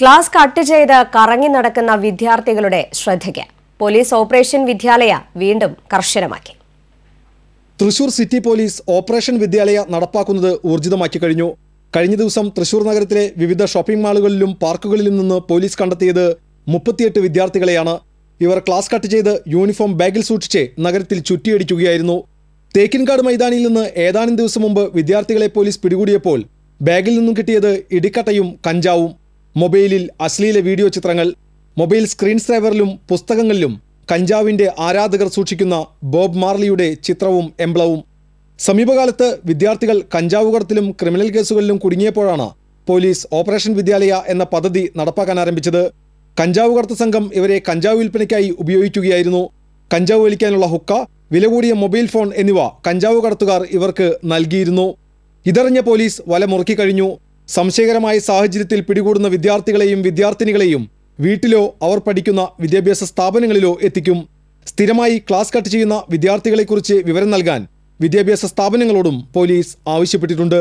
class cut ചെയ്ത് കറങ്ങി നടക്കുന്ന വിദ്യാർത്ഥികളുടെ ശ്രദ്ധയ്ക്ക് പോലീസ് ഓപ്പറേഷൻ വിദ്യാലയ വീണ്ടും കർശനമാക്കി തൃശൂർ സിറ്റി പോലീസ് ഓപ്പറേഷൻ വിദ്യാലയ നടപ്പാക്കുന്നത് ഊർജിതമാക്കി കഴിഞ്ഞു കഴിഞ്ഞ ദിവസം തൃശൂർ നഗരത്തിലെ വിവിധ ഷോപ്പിംഗ് മാളുകളിലും പാർക്കുകളിലും നിന്ന് പോലീസ് കണ്ടെത്തിയത് മുപ്പത്തിയെട്ട് വിദ്യാർത്ഥികളെയാണ് ഇവർ ക്ലാസ് കട്ട് ചെയ്ത് യൂണിഫോം ബാഗിൽ സൂക്ഷിച്ച് നഗരത്തിൽ ചുറ്റിയടിക്കുകയായിരുന്നു തേക്കിൻകാട് മൈതാനിയിൽ നിന്ന് ഏതാനും ദിവസം മുമ്പ് വിദ്യാർത്ഥികളെ പോലീസ് പിടികൂടിയപ്പോൾ ബാഗിൽ നിന്നും കിട്ടിയത് ഇടിക്കട്ടയും കഞ്ചാവും മൊബൈലിൽ അശ്ലീല വീഡിയോ ചിത്രങ്ങൾ മൊബൈൽ സ്ക്രീൻ സേവറിലും പുസ്തകങ്ങളിലും കഞ്ചാവിൻ്റെ ആരാധകർ സൂക്ഷിക്കുന്ന ബോബ് മാർലിയുടെ ചിത്രവും എംബ്ലവും സമീപകാലത്ത് വിദ്യാർത്ഥികൾ കഞ്ചാവ് കടത്തിലും ക്രിമിനൽ കേസുകളിലും കുടുങ്ങിയപ്പോഴാണ് പോലീസ് ഓപ്പറേഷൻ വിദ്യാലയ എന്ന പദ്ധതി നടപ്പാക്കാൻ ആരംഭിച്ചത് കഞ്ചാവ് കടത്ത് സംഘം ഇവരെ കഞ്ചാവ് വിൽപ്പനയ്ക്കായി ഉപയോഗിക്കുകയായിരുന്നു കഞ്ചാവ് വലിക്കാനുള്ള ഹുക്ക വില കൂടിയ മൊബൈൽ ഫോൺ എന്നിവ കഞ്ചാവ് കടത്തുകാർ ഇവർക്ക് നൽകിയിരുന്നു ഇതറിഞ്ഞ പോലീസ് വല മുറുക്കി കഴിഞ്ഞു സംശയകരമായ സാഹചര്യത്തിൽ പിടികൂടുന്ന വിദ്യാർത്ഥികളെയും വിദ്യാർത്ഥിനികളെയും വീട്ടിലോ അവർ പഠിക്കുന്ന വിദ്യാഭ്യാസ സ്ഥാപനങ്ങളിലോ എത്തിക്കും സ്ഥിരമായി ക്ലാസ് കട്ട് ചെയ്യുന്ന വിദ്യാർത്ഥികളെക്കുറിച്ച് വിവരം നൽകാൻ വിദ്യാഭ്യാസ സ്ഥാപനങ്ങളോടും പോലീസ് ആവശ്യപ്പെട്ടിട്ടുണ്ട്